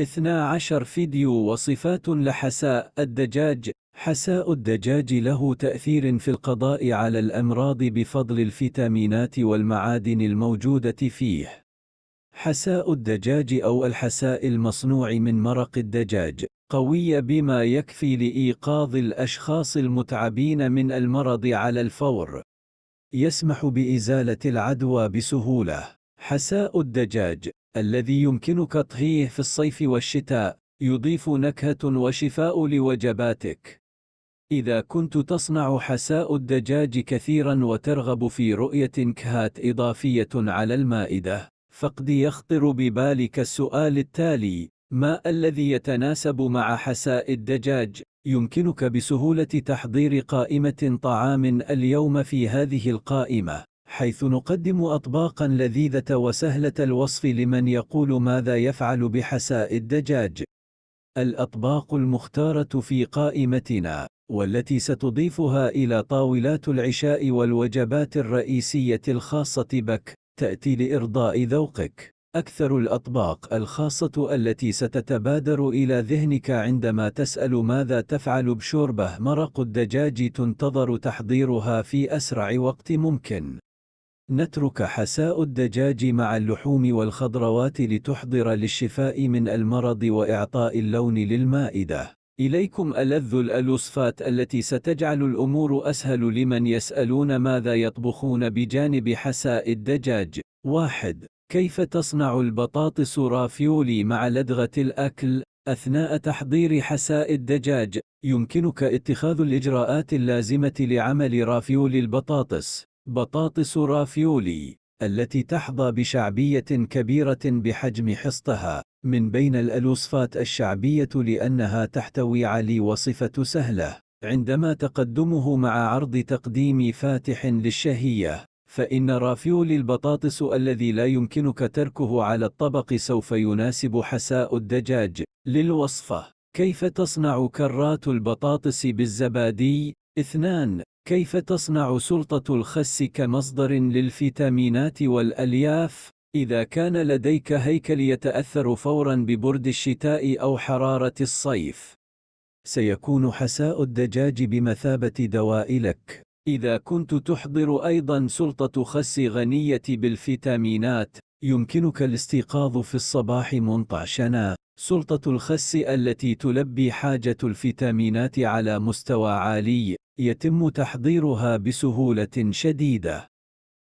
12 فيديو وصفات لحساء الدجاج حساء الدجاج له تأثير في القضاء على الأمراض بفضل الفيتامينات والمعادن الموجودة فيه. حساء الدجاج أو الحساء المصنوع من مرق الدجاج قوي بما يكفي لإيقاظ الأشخاص المتعبين من المرض على الفور. يسمح بإزالة العدوى بسهولة. حساء الدجاج الذي يمكنك طهيه في الصيف والشتاء يضيف نكهة وشفاء لوجباتك إذا كنت تصنع حساء الدجاج كثيرا وترغب في رؤية نكهات إضافية على المائدة فقد يخطر ببالك السؤال التالي ما الذي يتناسب مع حساء الدجاج؟ يمكنك بسهولة تحضير قائمة طعام اليوم في هذه القائمة حيث نقدم أطباقا لذيذة وسهلة الوصف لمن يقول ماذا يفعل بحساء الدجاج الأطباق المختارة في قائمتنا والتي ستضيفها إلى طاولات العشاء والوجبات الرئيسية الخاصة بك تأتي لإرضاء ذوقك أكثر الأطباق الخاصة التي ستتبادر إلى ذهنك عندما تسأل ماذا تفعل بشوربة مرق الدجاج تنتظر تحضيرها في أسرع وقت ممكن نترك حساء الدجاج مع اللحوم والخضروات لتحضر للشفاء من المرض وإعطاء اللون للمائدة إليكم ألذ الألوصفات التي ستجعل الأمور أسهل لمن يسألون ماذا يطبخون بجانب حساء الدجاج 1. كيف تصنع البطاطس رافيولي مع لدغة الأكل؟ أثناء تحضير حساء الدجاج، يمكنك اتخاذ الإجراءات اللازمة لعمل رافيولي البطاطس بطاطس رافيولي التي تحظى بشعبية كبيرة بحجم حصتها من بين الألوصفات الشعبية لأنها تحتوي على وصفة سهلة عندما تقدمه مع عرض تقديم فاتح للشهية فإن رافيولي البطاطس الذي لا يمكنك تركه على الطبق سوف يناسب حساء الدجاج للوصفة كيف تصنع كرات البطاطس بالزبادي؟ اثنان كيف تصنع سلطة الخس كمصدر للفيتامينات والألياف؟ إذا كان لديك هيكل يتأثر فورا ببرد الشتاء أو حرارة الصيف، سيكون حساء الدجاج بمثابة دواء لك. إذا كنت تحضر أيضا سلطة خس غنية بالفيتامينات، يمكنك الاستيقاظ في الصباح منطعشنا. سلطة الخس التي تلبي حاجة الفيتامينات على مستوى عالي، يتم تحضيرها بسهولة شديدة.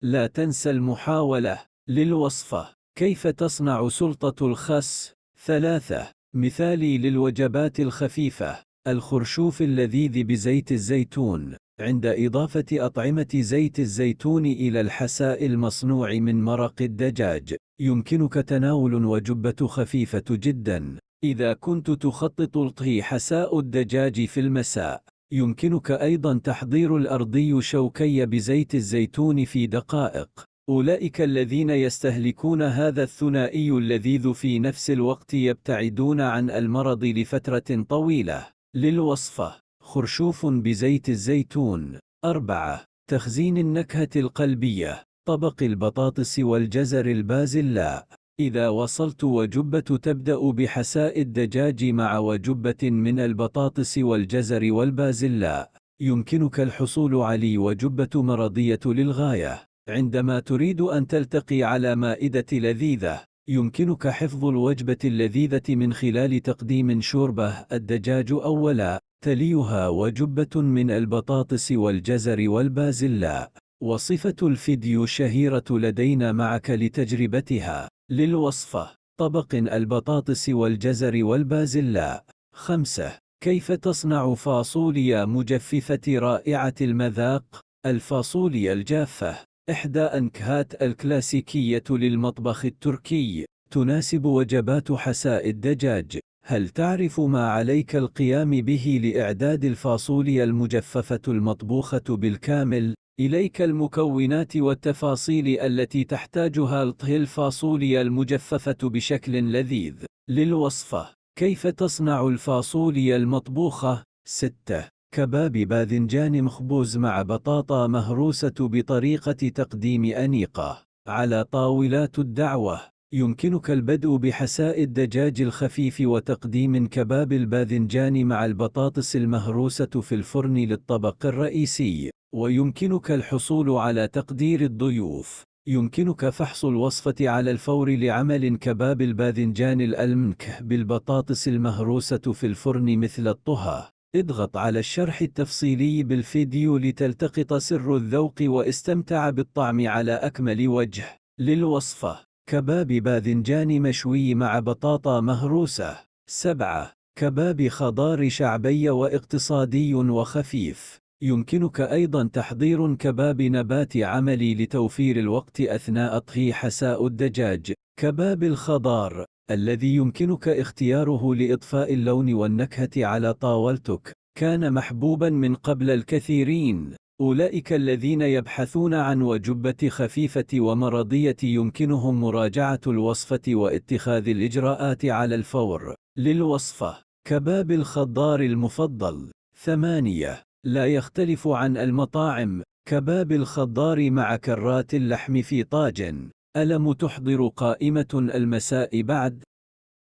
لا تنسى المحاولة للوصفة كيف تصنع سلطة الخس؟ ثلاثة مثالي للوجبات الخفيفة الخرشوف اللذيذ بزيت الزيتون عند إضافة أطعمة زيت الزيتون إلى الحساء المصنوع من مرق الدجاج يمكنك تناول وجبة خفيفة جدا إذا كنت تخطط لطهي حساء الدجاج في المساء يمكنك أيضا تحضير الأرضي شوكي بزيت الزيتون في دقائق أولئك الذين يستهلكون هذا الثنائي اللذيذ في نفس الوقت يبتعدون عن المرض لفترة طويلة للوصفة خرشوف بزيت الزيتون 4. تخزين النكهة القلبية طبق البطاطس والجزر البازلاء إذا وصلت وجبة تبدأ بحساء الدجاج مع وجبة من البطاطس والجزر والبازلاء. يمكنك الحصول علي وجبة مرضية للغاية. عندما تريد أن تلتقي على مائدة لذيذة، يمكنك حفظ الوجبة اللذيذة من خلال تقديم شوربة الدجاج أولا، تليها وجبة من البطاطس والجزر والبازلاء. وصفة الفيديو شهيرة لدينا معك لتجربتها للوصفة طبق البطاطس والجزر والبازلاء 5. كيف تصنع فاصوليا مجففة رائعة المذاق؟ الفاصوليا الجافة إحدى أنكهات الكلاسيكية للمطبخ التركي تناسب وجبات حساء الدجاج هل تعرف ما عليك القيام به لإعداد الفاصوليا المجففة المطبوخة بالكامل؟ إليك المكونات والتفاصيل التي تحتاجها لطهي الفاصوليا المجففة بشكل لذيذ. للوصفة كيف تصنع الفاصوليا المطبوخة؟ 6. كباب باذنجان مخبوز مع بطاطا مهروسة بطريقة تقديم أنيقة. على طاولات الدعوة يمكنك البدء بحساء الدجاج الخفيف وتقديم كباب الباذنجان مع البطاطس المهروسة في الفرن للطبق الرئيسي. ويمكنك الحصول على تقدير الضيوف يمكنك فحص الوصفة على الفور لعمل كباب الباذنجان الألمنك بالبطاطس المهروسة في الفرن مثل الطهى اضغط على الشرح التفصيلي بالفيديو لتلتقط سر الذوق واستمتع بالطعم على أكمل وجه للوصفة كباب باذنجان مشوي مع بطاطا مهروسة 7. كباب خضار شعبي واقتصادي وخفيف يمكنك أيضا تحضير كباب نبات عملي لتوفير الوقت أثناء طهي حساء الدجاج كباب الخضار الذي يمكنك اختياره لإضفاء اللون والنكهة على طاولتك كان محبوبا من قبل الكثيرين أولئك الذين يبحثون عن وجبة خفيفة ومرضية يمكنهم مراجعة الوصفة واتخاذ الإجراءات على الفور للوصفة كباب الخضار المفضل ثمانية لا يختلف عن المطاعم كباب الخضار مع كرات اللحم في طاجن ألم تحضر قائمة المساء بعد؟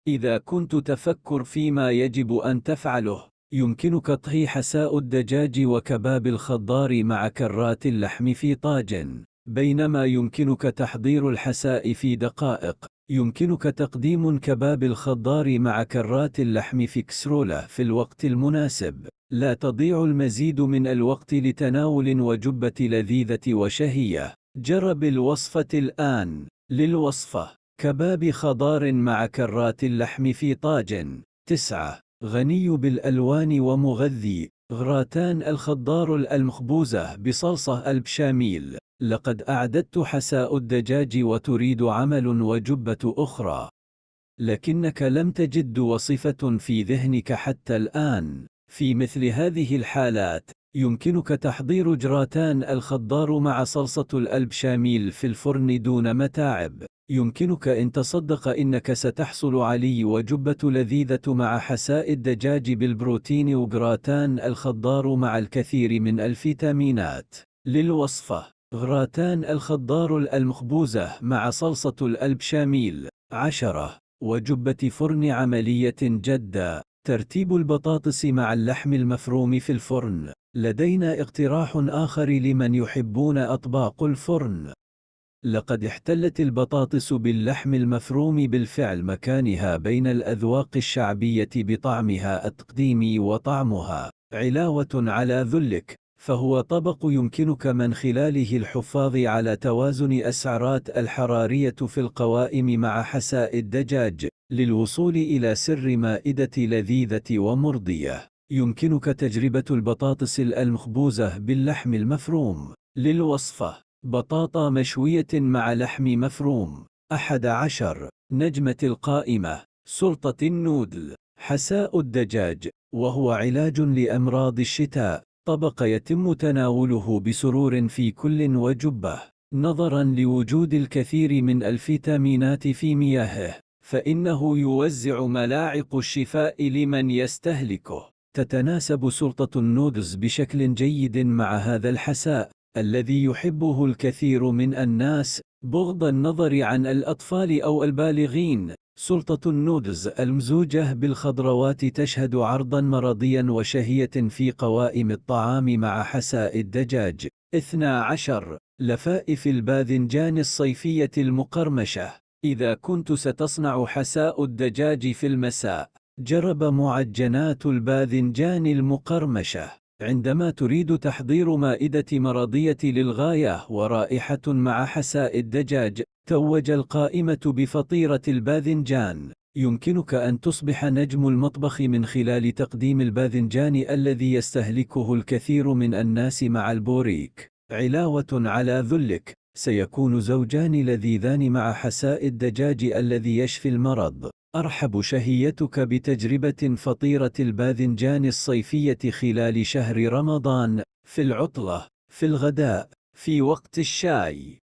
إذا كنت تفكر فيما يجب أن تفعله يمكنك طهي حساء الدجاج وكباب الخضار مع كرات اللحم في طاجن بينما يمكنك تحضير الحساء في دقائق يمكنك تقديم كباب الخضار مع كرات اللحم في كسرولة في الوقت المناسب لا تضيع المزيد من الوقت لتناول وجبة لذيذة وشهية. جرب الوصفة الآن. للوصفة: كباب خضار مع كرات اللحم في طاجن. 9. غني بالألوان ومغذي. غراتان الخضار المخبوزة بصلصة البشاميل. لقد أعددت حساء الدجاج وتريد عمل وجبة أخرى. لكنك لم تجد وصفة في ذهنك حتى الآن. في مثل هذه الحالات يمكنك تحضير جراتان الخضار مع صلصة شاميل في الفرن دون متاعب يمكنك إن تصدق إنك ستحصل علي وجبة لذيذة مع حساء الدجاج بالبروتين وجراتان الخضار مع الكثير من الفيتامينات للوصفة غراتان الخضار المخبوزة مع صلصة شاميل 10 وجبة فرن عملية جدة ترتيب البطاطس مع اللحم المفروم في الفرن لدينا اقتراح آخر لمن يحبون أطباق الفرن لقد احتلت البطاطس باللحم المفروم بالفعل مكانها بين الأذواق الشعبية بطعمها التقديمي وطعمها علاوة على ذلك فهو طبق يمكنك من خلاله الحفاظ على توازن أسعارات الحرارية في القوائم مع حساء الدجاج للوصول إلى سر مائدة لذيذة ومرضية يمكنك تجربة البطاطس المخبوزة باللحم المفروم للوصفة بطاطا مشوية مع لحم مفروم أحد عشر نجمة القائمة سلطة النودل حساء الدجاج وهو علاج لأمراض الشتاء طبق يتم تناوله بسرور في كل وجبة نظرا لوجود الكثير من الفيتامينات في مياهه فإنه يوزع ملاعق الشفاء لمن يستهلكه تتناسب سلطة النودلز بشكل جيد مع هذا الحساء الذي يحبه الكثير من الناس بغض النظر عن الأطفال أو البالغين سلطة النودز المزوجة بالخضروات تشهد عرضا مرضيا وشهية في قوائم الطعام مع حساء الدجاج 12 لفائف الباذنجان الصيفية المقرمشة إذا كنت ستصنع حساء الدجاج في المساء جرب معجنات الباذنجان المقرمشة عندما تريد تحضير مائدة مرضية للغاية ورائحة مع حساء الدجاج، توج القائمة بفطيرة الباذنجان. يمكنك أن تصبح نجم المطبخ من خلال تقديم الباذنجان الذي يستهلكه الكثير من الناس مع البوريك. علاوة على ذلك، سيكون زوجان لذيذان مع حساء الدجاج الذي يشفي المرض. أرحب شهيتك بتجربة فطيرة الباذنجان الصيفية خلال شهر رمضان، في العطلة، في الغداء، في وقت الشاي.